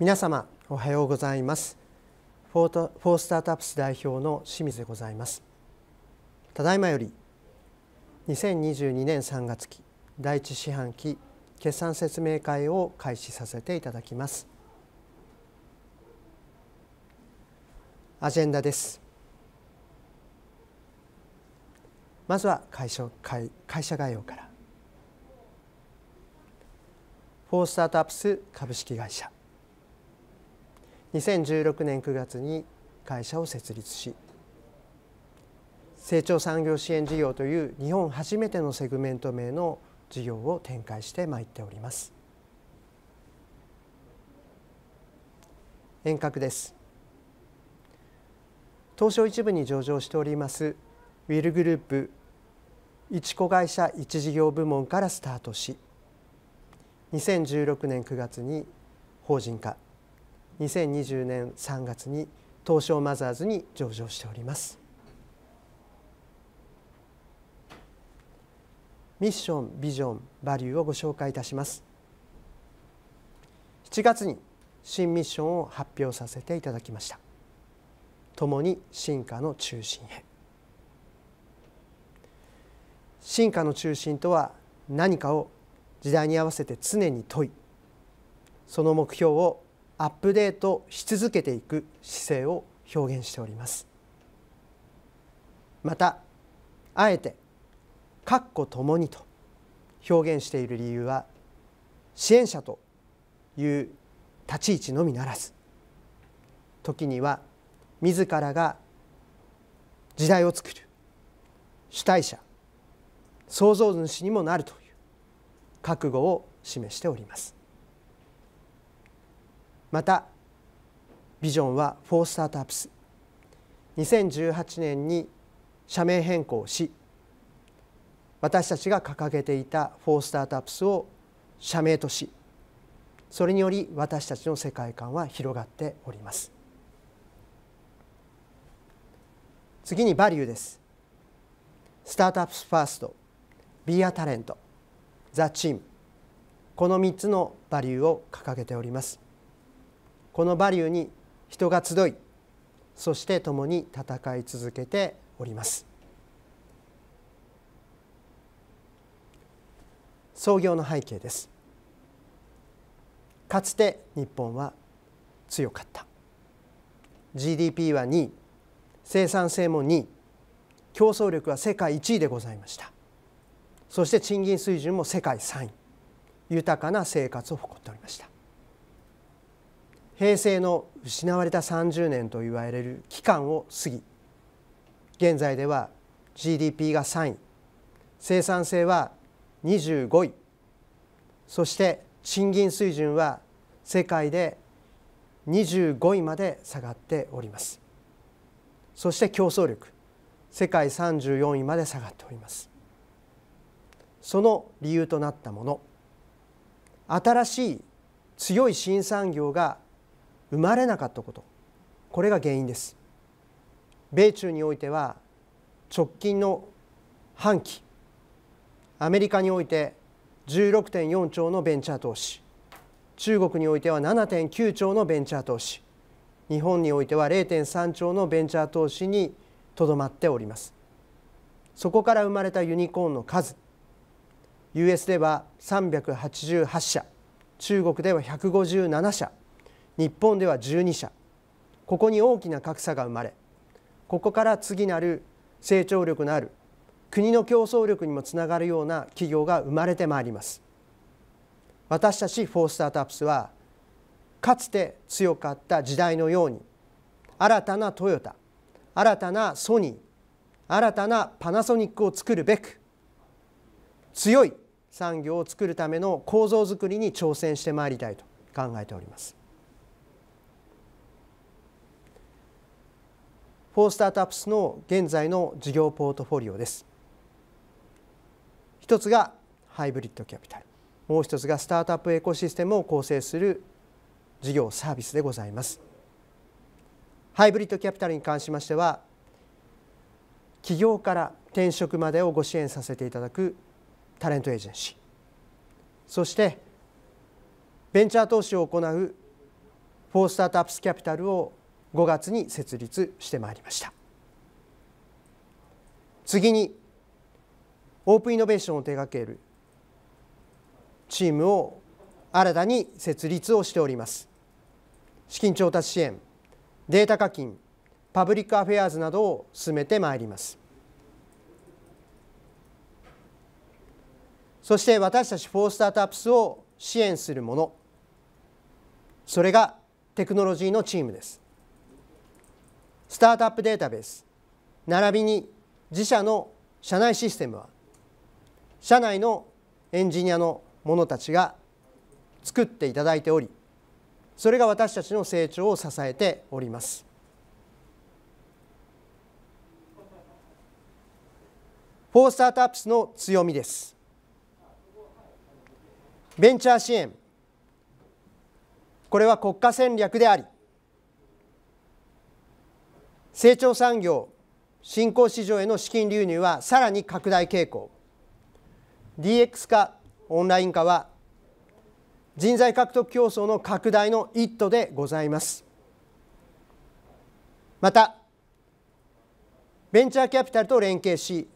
皆様おはようございますフォートフォースタートアップス代表の清水でございますただいまより2022年3月期第一四半期決算説明会を開始させていただきますアジェンダですまずは会社会会社概要からフォースタートアップス株式会社2016年9月に会社を設立し成長産業支援事業という日本初めてのセグメント名の事業を展開してまいっております遠隔です東証一部に上場しておりますウィルグループ一子会社一事業部門からスタートし2016年9月に法人化2020年3月に東証マザーズに上場しておりますミッションビジョンバリューをご紹介いたします7月に新ミッションを発表させていただきました共に進化の中心へ進化の中心とは何かを時代に合わせて常に問いその目標をアップデートし続けていく姿勢を表現しておりますまたあえて「括弧ともに」と表現している理由は支援者という立ち位置のみならず時には自らが時代を作る主体者創造主にもなるという覚悟を示しておりますまたビジョンは「4スタートアップス」2018年に社名変更し私たちが掲げていた「4スタートアップス」を社名としそれにより私たちの世界観は広がっております次にバリューですスタートアップスファーストビアタレントザチームこの3つのバリューを掲げておりますこのバリューに人が集いそして共に戦い続けております創業の背景ですかつて日本は強かった GDP は2位生産性も2位競争力は世界1位でございましたそして賃金水準も世界3位豊かな生活を誇っておりました平成の失われた30年と言われる期間を過ぎ現在では GDP が3位生産性は25位そして賃金水準は世界で25位まで下がっておりますそして競争力世界34位まで下がっておりますその理由となったもの新しい強い新産業が生まれなかったことこれが原因です米中においては直近の半期アメリカにおいて16.4兆のベンチャー投資中国においては7.9兆のベンチャー投資日本においては0.3兆のベンチャー投資にとどまっておりますそこから生まれたユニコーンの数 US では388社中国では157社日本では12社ここに大きな格差が生まれここから次なる成長力のある国の競争力にもつながるような企業が生まれてまいります私たちフォースタートアップスはかつて強かった時代のように新たなトヨタ新たなソニー新たなパナソニックを作るべく強い産業を作るための構造づくりに挑戦してまいりたいと考えておりますフォースタートアップスの現在の事業ポートフォリオです一つがハイブリッドキャピタルもう一つがスタートアップエコシステムを構成する事業サービスでございますハイブリッドキャピタルに関しましては企業から転職までをご支援させていただくタレントエージェンシーそしてベンチャー投資を行うフォースタートアップスキャピタルを5月に設立してまいりました次にオープンイノベーションを手掛けるチームを新たに設立をしております資金調達支援データ課金パブリックアフェアーズなどを進めてまいりますそして私たちフォースタートアップスを支援するものそれがテクノロジーのチームですスタートアップデータベース並びに自社の社内システムは社内のエンジニアの者たちが作っていただいておりそれが私たちの成長を支えております。フォースタートアップスの強みです。ベンチャー支援これは国家戦略であり成長産業新興市場への資金流入はさらに拡大傾向 DX 化オンライン化は人材獲得競争の拡大の一途でございますまたベンチャーキャピタルと連携し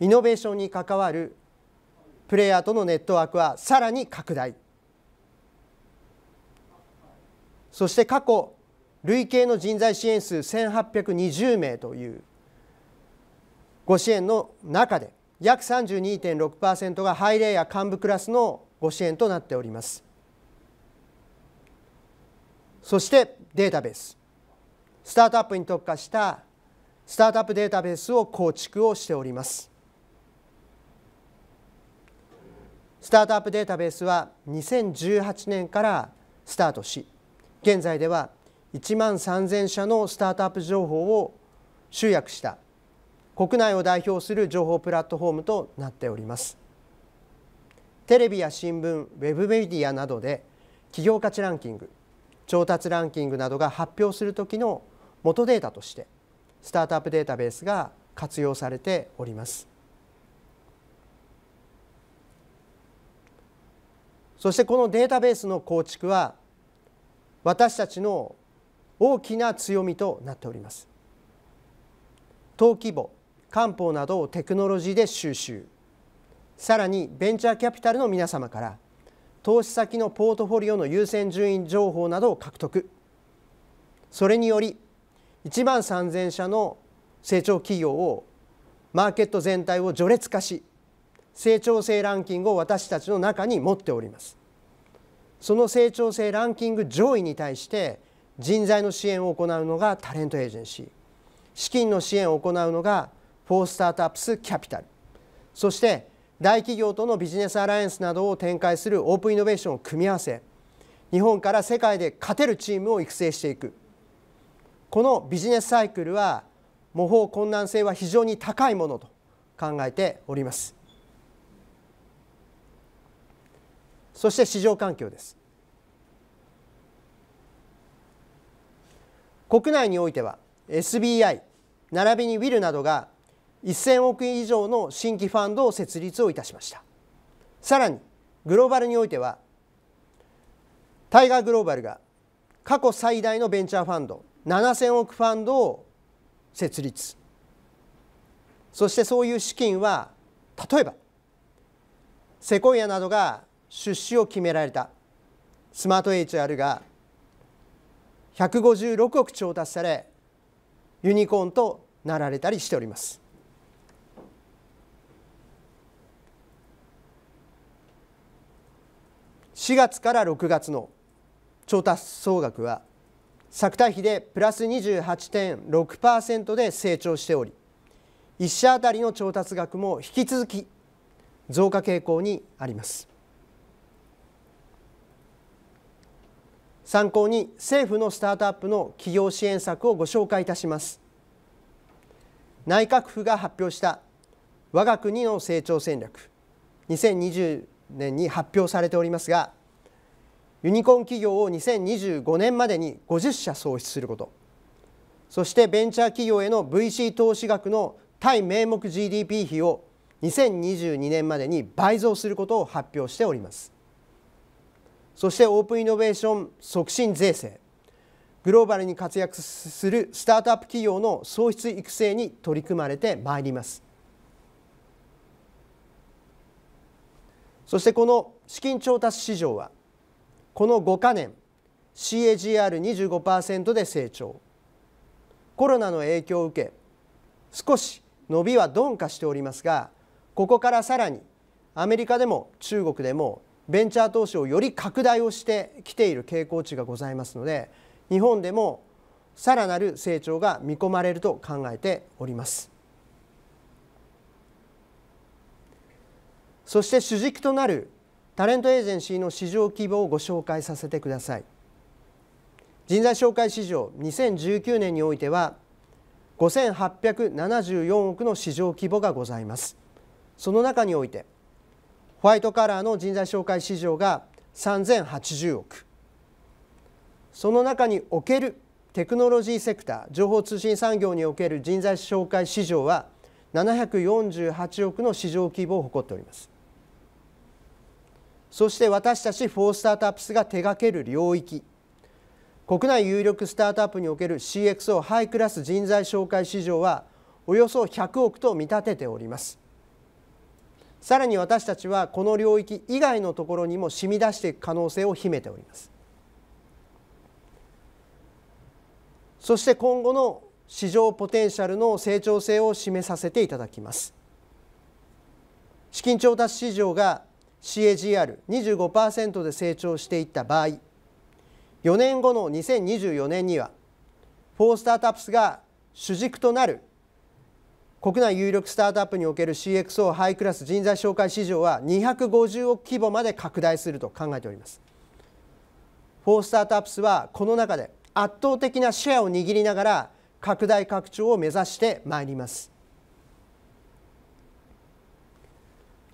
イノベーションに関わるプレイヤーとのネットワークはさらに拡大そして過去累計の人材支援数1820名というご支援の中で約32.6%がハイレイヤー幹部クラスのご支援となっておりますそしてデータベーススタートアップに特化したスタートアップデータベースを構築をしておりますスタートアップデータベースは2018年からスタートし現在では1万3000社のスタートアップ情報を集約した国内を代表する情報プラットフォームとなっておりますテレビや新聞ウェブメディアなどで企業価値ランキング調達ランキングなどが発表する時の元データとしてスタートアップデータベースが活用されておりますそしてこのデータベースの構築は私たちの大きな強みとなっております登記簿官報などをテクノロジーで収集さらにベンチャーキャピタルの皆様から投資先のポートフォリオの優先順位情報などを獲得それにより1万3000社の成長企業をマーケット全体を序列化し成長性ランキングを私たちの中に持っておりますその成長性ランキング上位に対して人材の支援を行うのがタレントエージェンシー資金の支援を行うのがフォースタートアップスキャピタルそして大企業とのビジネスアライアンスなどを展開するオープンイノベーションを組み合わせ日本から世界で勝てるチームを育成していくこのビジネスサイクルは模倣困難性は非常に高いものと考えておりますそして市場環境です国内においては SBI 並びに w i l などが1000億円以上の新規ファンドを設立をいたしましたさらにグローバルにおいてはタイガーグローバルが過去最大のベンチャーファンド7000億ファンドを設立そしてそういう資金は例えばセコイアなどが出資を決められたスマート HR が156億調達されユニコーンとなられたりしております。4月から6月の調達総額は作対比でプラス28.6%で成長しており1社当たりの調達額も引き続き増加傾向にあります。参考に政府のスタートアップの企業支援策をご紹介いたします内閣府が発表した我が国の成長戦略2020年に発表されておりますがユニコーン企業を2025年までに50社創出することそしてベンチャー企業への VC 投資額の対名目 GDP 比を2022年までに倍増することを発表しておりますそしてオープンイノベーション促進税制グローバルに活躍するスタートアップ企業の創出育成に取り組まれてまいりますそしてこの資金調達市場はこの5か年 CAGR25% で成長コロナの影響を受け少し伸びは鈍化しておりますがここからさらにアメリカでも中国でもベンチャー投資をより拡大をしてきている傾向値がございますので日本でもさらなる成長が見込まれると考えておりますそして主軸となるタレントエージェンシーの市場規模をご紹介させてください人材紹介市場2019年においては5874億の市場規模がございますその中においてホワイトカラーの人材紹介市場が3080億その中におけるテクノロジーセクター情報通信産業における人材紹介市場は748億の市場規模を誇っておりますそして私たちフォースタートアップスが手掛ける領域国内有力スタートアップにおける CXO ハイクラス人材紹介市場はおよそ100億と見立てておりますさらに私たちはこの領域以外のところにも染み出していく可能性を秘めておりますそして今後の市場ポテンシャルの成長性を示させていただきます資金調達市場が CAGR25% で成長していった場合4年後の2024年にはフォースタートアップスが主軸となる国内有力スタートアップにおける CXO ハイクラス人材紹介市場は250億規模まで拡大すると考えておりますフォースタートアップスはこの中で圧倒的なシェアを握りながら拡大拡張を目指してまいります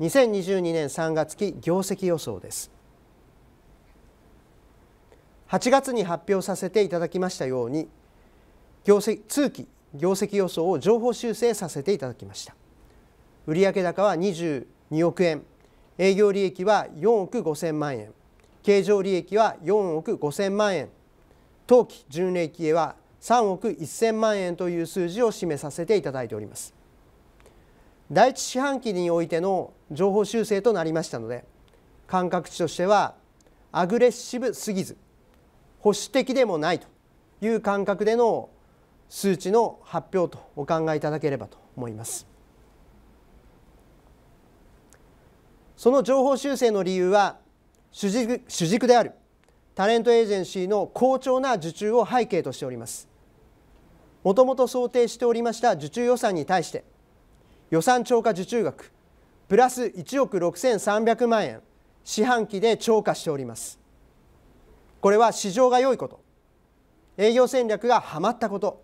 2022年3月期業績予想です8月に発表させていただきましたように業績通期業績予想を情報修正させていただきました売上高は22億円営業利益は4億5000万円経常利益は4億5000万円当期純利益は3億1000万円という数字を示させていただいております第一四半期においての情報修正となりましたので感覚値としてはアグレッシブすぎず保守的でもないという感覚での数値の発表とお考えいただければと思いますその情報修正の理由は主軸主軸であるタレントエージェンシーの好調な受注を背景としておりますもともと想定しておりました受注予算に対して予算超過受注額プラス1億6300万円四半期で超過しておりますこれは市場が良いこと営業戦略がはまったこと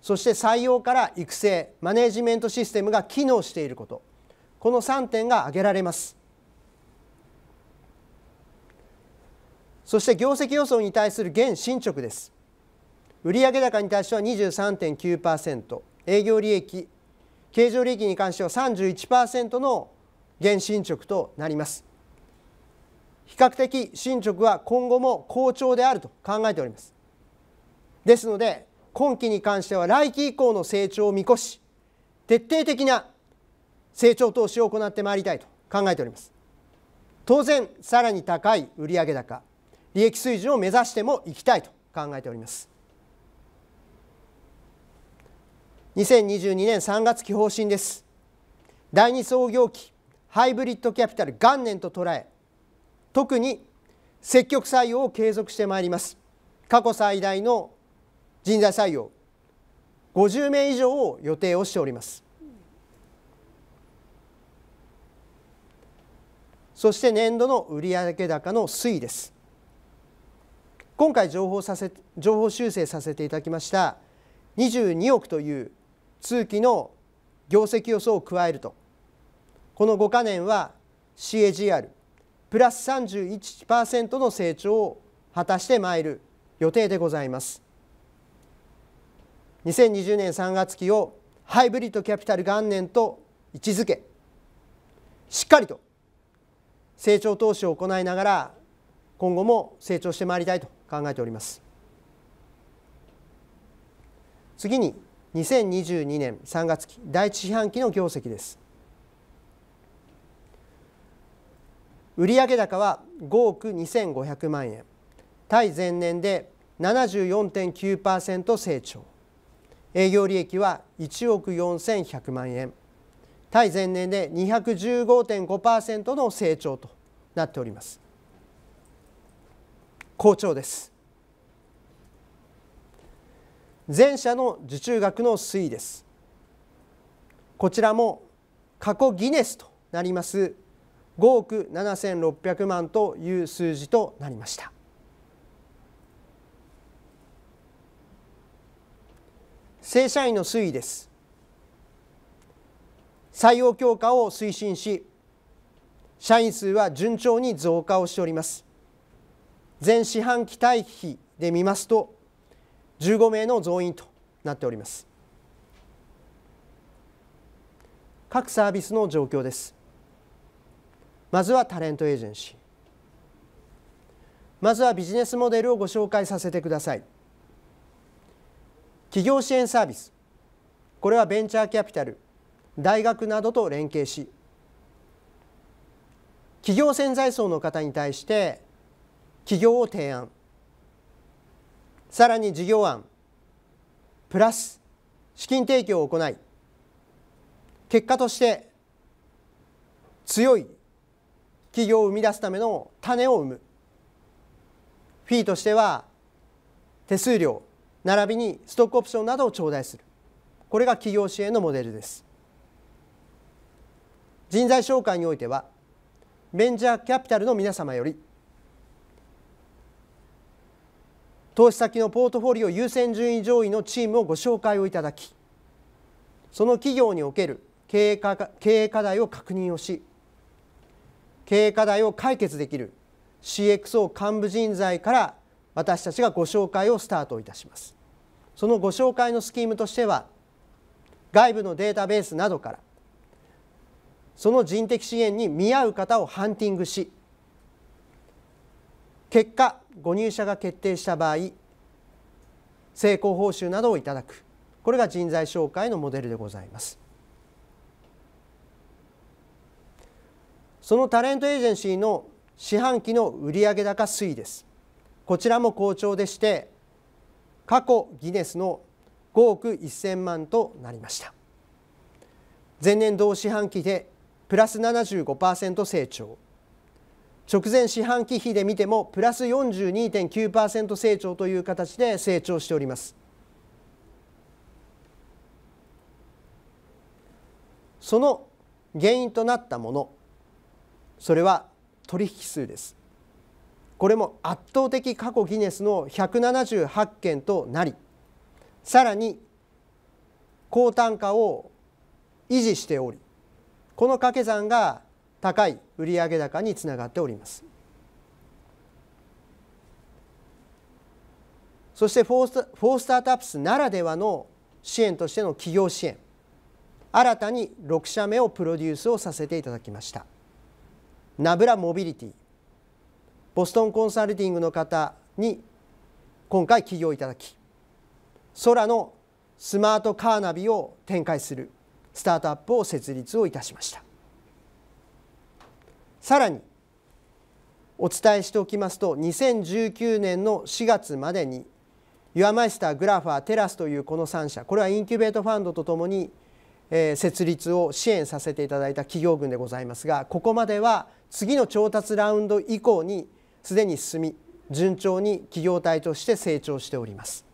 そして採用から育成マネジメントシステムが機能していることこの3点が挙げられますそして業績予想に対する現進捗です売上高に対しては23.9%営業利益経常利益に関しては31%の減進捗となります比較的進捗は今後も好調であると考えておりますですので今期に関しては来期以降の成長を見越し徹底的な成長投資を行ってまいりたいと考えております当然さらに高い売上高利益水準を目指してもいきたいと考えております2022年3月期方針です第二創業期ハイブリッドキャピタル元年と捉え特に積極採用を継続してまいります過去最大の人材採用50名以上を予定をしておりますそして年度の売上高の推移です今回情報させ情報修正させていただきました22億という通期の業績予想を加えるとこの5か年は CAGR プラス31%の成長を果たしてまいる予定でございます。2020年3月期をハイブリッドキャピタル元年と位置づけしっかりと成長投資を行いながら今後も成長してまいりたいと考えております次に2022年3月期第一四半期の業績です売上高は5億2500万円対前年で74.9%成長営業利益は1億4100万円対前年で215.5%の成長となっております好調です全社の受注額の推移ですこちらも過去ギネスとなります5億7600万という数字となりました正社員の推移です採用強化を推進し社員数は順調に増加をしております全四半期対比で見ますと15名の増員となっております各サービスの状況ですまずはタレントエージェンシーまずはビジネスモデルをご紹介させてください企業支援サービスこれはベンチャーキャピタル大学などと連携し企業潜在層の方に対して企業を提案さらに事業案プラス資金提供を行い結果として強い企業を生み出すための種を生むフィーとしては手数料並びにストックオプションなどを頂戴するこれが企業支援のモデルです人材紹介においてはベンチャーキャピタルの皆様より投資先のポートフォリオ優先順位上位のチームをご紹介をいただきその企業における経営課経営課題を確認をし経営課題を解決できる CXO 幹部人材から私たちがご紹介をスタートいたしますそのご紹介のスキームとしては外部のデータベースなどからその人的資源に見合う方をハンティングし結果ご入社が決定した場合成功報酬などをいただくこれが人材紹介のモデルでございますそのタレントエージェンシーの四半期の売上高推移ですこちらも好調でして過去ギネスの5億1000万となりました前年同四半期でプラス75%成長直前四半期比で見てもプラス42.9%成長という形で成長しておりますその原因となったものそれは取引数ですこれも圧倒的過去ギネスの178件となりさらに高単価を維持しておりこの掛け算が高い売上高につながっておりますそしてフォースフォースタートアップスならではの支援としての企業支援新たに6社目をプロデュースをさせていただきましたナブラモビリティボストンコンサルティングの方に今回起業いただき空のスマートカーナビを展開するスタートアップを設立をいたしましたさらにお伝えしておきますと2019年の4月までにユアマイスターグラファーテラスというこの3社これはインキュベートファンドとともに、え設立を支援させていただいた企業群でございますがここまでは次の調達ラウンド以降にすでに進み順調に企業体として成長しております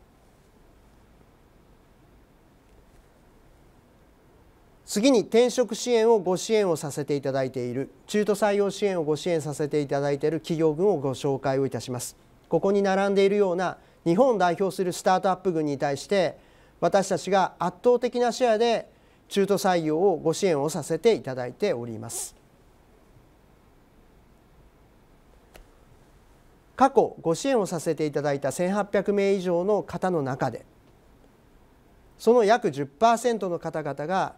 次に転職支援をご支援をさせていただいている中途採用支援をご支援させていただいている企業群をご紹介をいたしますここに並んでいるような日本を代表するスタートアップ群に対して私たちが圧倒的なシェアで中途採用をご支援をさせていただいております過去ご支援をさせていただいた1800名以上の方の中でその約10%の方々が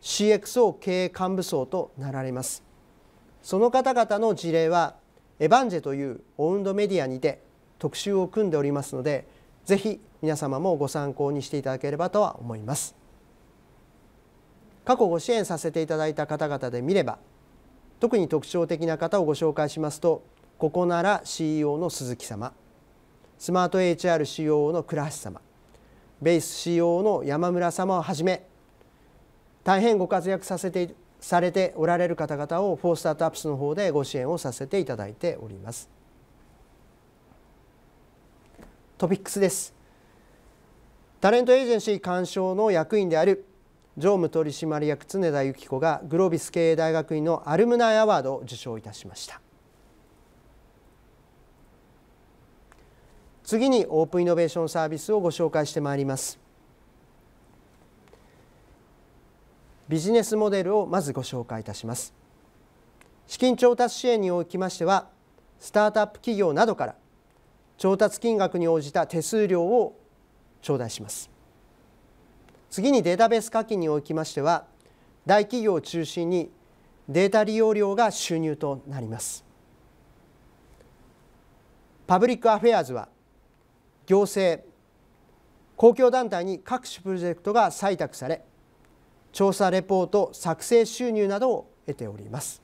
CXO 経営幹部層となられますその方々の事例はエヴァンジェというオウンドメディアにて特集を組んでおりますのでぜひ皆様もご参考にしていただければとは思います過去ご支援させていただいた方々で見れば特に特徴的な方をご紹介しますとここなら CEO の鈴木様スマート HRCO の倉橋様ベース CO の山村様をはじめ大変ご活躍させてされておられる方々をフォースタートアップスの方でご支援をさせていただいておりますトピックスですタレントエージェンシー鑑賞の役員である常務取締役常田由紀子がグロービス経営大学院のアルムナイアワードを受賞いたしました次にオープンイノベーションサービスをご紹介してまいりますビジネスモデルをまずご紹介いたします資金調達支援におきましてはスタートアップ企業などから調達金額に応じた手数料を頂戴します次にデータベース課金におきましては大企業を中心にデータ利用料が収入となりますパブリックアフェアーズは行政公共団体に各種プロジェクトが採択され調査レポート作成収入などを得ております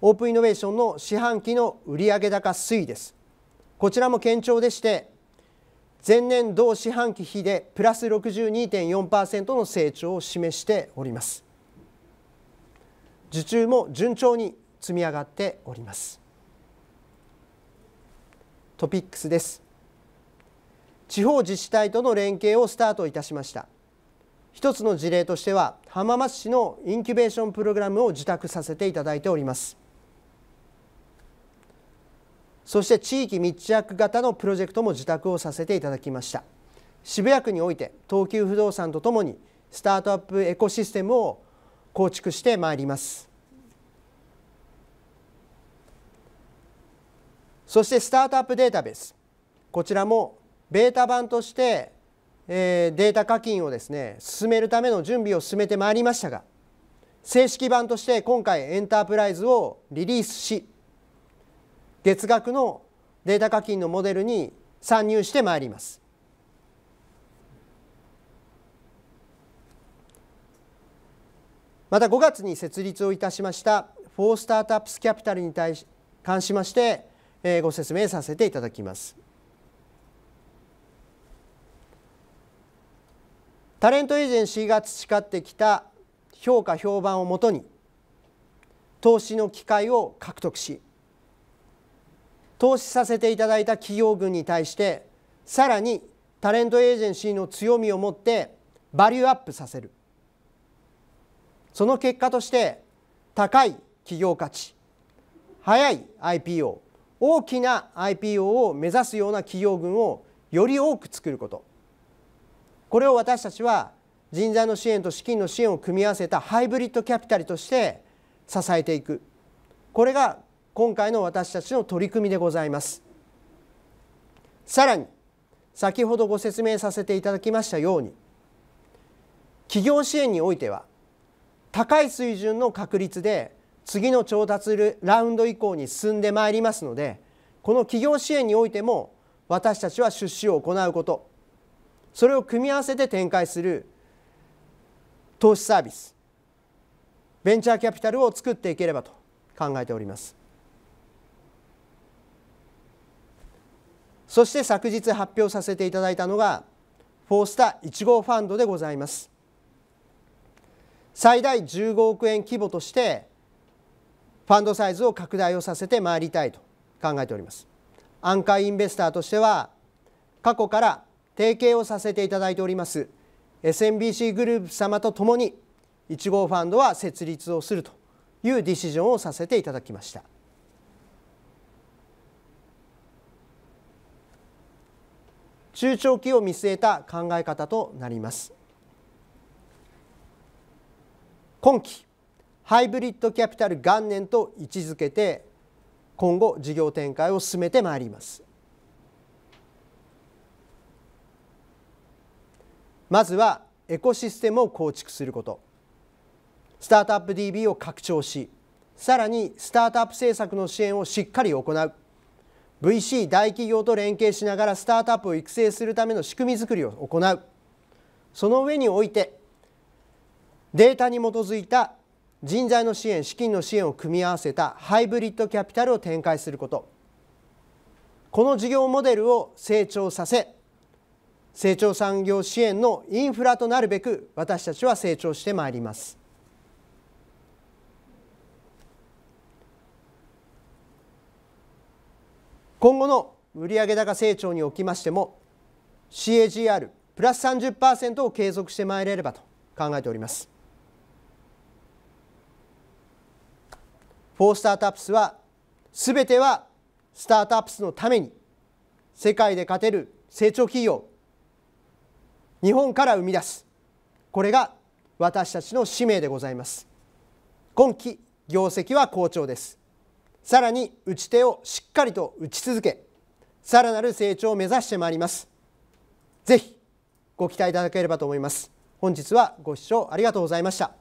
オープンイノベーションの四半期の売上高推移ですこちらも堅調でして前年同四半期比でプラス62.4%の成長を示しております受注も順調に積み上がっておりますトピックスです地方自治体との連携をスタートいたしました一つの事例としては浜松市のインキュベーションプログラムを受託させていただいておりますそして地域密着型のプロジェクトも受託をさせていただきました渋谷区において東急不動産とともにスタートアップエコシステムを構築してまいりますそしてスタートアップデータベースこちらもベータ版として、えデータ課金をですね進めるための準備を進めてまいりましたが正式版として今回エンタープライズをリリースし月額のデータ課金のモデルに参入してまいります。また5月に設立をいたしましたフォースタートアップスキャピタルに対し関しましてえー、ご説明させていただきます。タレントエージェンシーが培ってきた評価評判をもとに投資の機会を獲得し投資させていただいた企業群に対してさらにタレントエージェンシーの強みを持ってバリューアップさせるその結果として高い企業価値早い IPO 大きな IPO を目指すような企業群をより多く作ることこれを私たちは人材の支援と資金の支援を組み合わせたハイブリッドキャピタルとして支えていくこれが今回の私たちの取り組みでございますさらに先ほどご説明させていただきましたように企業支援においては高い水準の確率で次の調達ラウンド以降に進んでまいりますのでこの企業支援においても私たちは出資を行うことそれを組み合わせて展開する投資サービスベンチャーキャピタルを作っていければと考えておりますそして昨日発表させていただいたのがフォースター1号ファンドでございます最大15億円規模としてファンドサイズを拡大をさせてまいりたいと考えておりますアンカーインベスターとしては過去から提携をさせていただいております SMBC グループ様とともに1号ファンドは設立をするというディシジョンをさせていただきました中長期を見据えた考え方となります今期ハイブリッドキャピタル元年と位置づけて今後事業展開を進めてまいりますまずはエコシステムを構築することスタートアップ DB を拡張しさらにスタートアップ政策の支援をしっかり行う VC 大企業と連携しながらスタートアップを育成するための仕組みづくりを行うその上においてデータに基づいた人材の支援資金の支援を組み合わせたハイブリッドキャピタルを展開することこの事業モデルを成長させ成長産業支援のインフラとなるべく私たちは成長してまいります今後の売上高成長におきましても CAGR プラス30%を継続してまいれればと考えておりますフォースタートアップスは全てはスタートアップスのために世界で勝てる成長企業日本から生み出すこれが私たちの使命でございます今期業績は好調ですさらに打ち手をしっかりと打ち続けさらなる成長を目指してまいりますぜひご期待いただければと思います本日はご視聴ありがとうございました